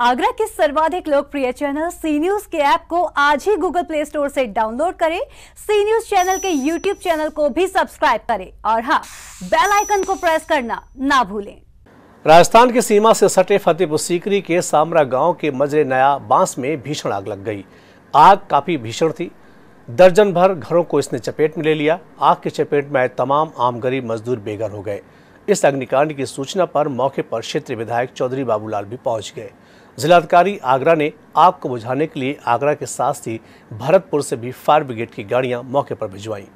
आगरा के सर्वाधिक लोकप्रिय चैनल सी न्यूज के ऐप को आज ही गूगल प्ले स्टोर से डाउनलोड करें सी न्यूज चैनल के यूट्यूब चैनल को भी सब्सक्राइब करें और हाँ बेल आइकन को प्रेस करना ना भूलें राजस्थान की सीमा से सटे फतेहपुर सीकरी के सामरा गांव के मजरे नया बांस में भीषण आग लग गई आग काफी भीषण थी दर्जन भर घरों को इसने चपेट में ले लिया आग की चपेट में आए तमाम आम गरीब मजदूर बेघर हो गए इस अग्निकांड की सूचना पर मौके पर क्षेत्रीय विधायक चौधरी बाबूलाल भी पहुंच गए जिलाधिकारी आगरा ने आग को बुझाने के लिए आगरा के साथ ही भरतपुर से भी फायर ब्रिगेड की गाड़ियां मौके पर भिजवाईं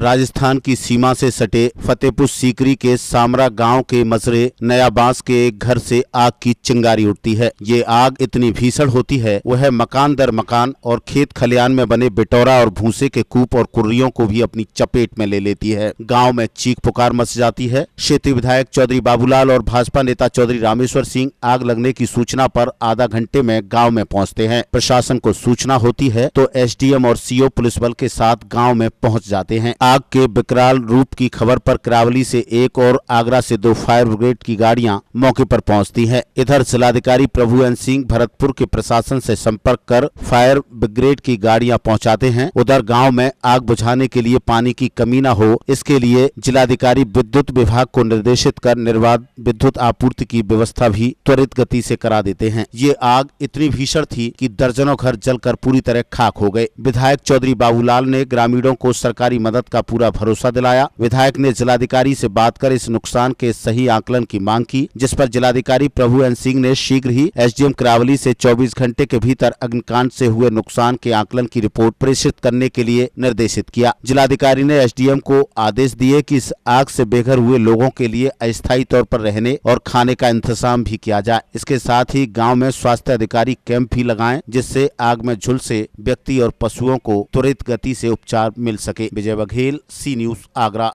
राजस्थान की सीमा से सटे फतेहपुर सीकरी के सामरा गांव के मसरे नया बांस के एक घर से आग की चिंगारी उठती है ये आग इतनी भीषण होती है वह मकान दर मकान और खेत खलियान में बने बिटोरा और भूसे के कूप और कुर्रियों को भी अपनी चपेट में ले लेती है गाँव में चीख पुकार मच जाती है क्षेत्रीय विधायक चौधरी बाबूलाल और भाजपा नेता चौधरी रामेश्वर सिंह आग लगने की सूचना पर आधा घंटे में गाँव में पहुँचते हैं प्रशासन को सूचना होती है तो एस और सीओ पुलिस बल के साथ गाँव में पहुँच जाते हैं आग के विकराल रूप की खबर पर करावली से एक और आगरा से दो फायर ब्रिगेड की गाड़ियां मौके पर पहुंचती हैं। इधर जिलाधिकारी प्रभु एन सिंह भरतपुर के प्रशासन से संपर्क कर फायर ब्रिगेड की गाड़ियां पहुंचाते हैं उधर गांव में आग बुझाने के लिए पानी की कमी न हो इसके लिए जिलाधिकारी विद्युत विभाग को निर्देशित कर निर्बाध विद्युत आपूर्ति की व्यवस्था भी त्वरित गति ऐसी करा देते हैं ये आग इतनी भीषण थी की दर्जनों घर जल पूरी तरह खाक हो गए विधायक चौधरी बाबूलाल ने ग्रामीणों को सरकारी मदद इसका पूरा भरोसा दिलाया विधायक ने जिलाधिकारी से बात कर इस नुकसान के सही आकलन की मांग की जिस पर जिलाधिकारी प्रभु एन सिंह ने शीघ्र ही एसडीएम करावली से 24 घंटे के भीतर अग्निकांड से हुए नुकसान के आकलन की रिपोर्ट प्रेषित करने के लिए निर्देशित किया जिलाधिकारी ने एस को आदेश दिए की इस आग ऐसी बेघर हुए लोगों के लिए अस्थायी तौर आरोप रहने और खाने का इंतजाम भी किया जाए इसके साथ ही गाँव में स्वास्थ्य अधिकारी कैंप भी लगाए जिससे आग में झुलसे व्यक्ति और पशुओं को त्वरित गति से उपचार मिल सके विजय बघेल el Sinius Agra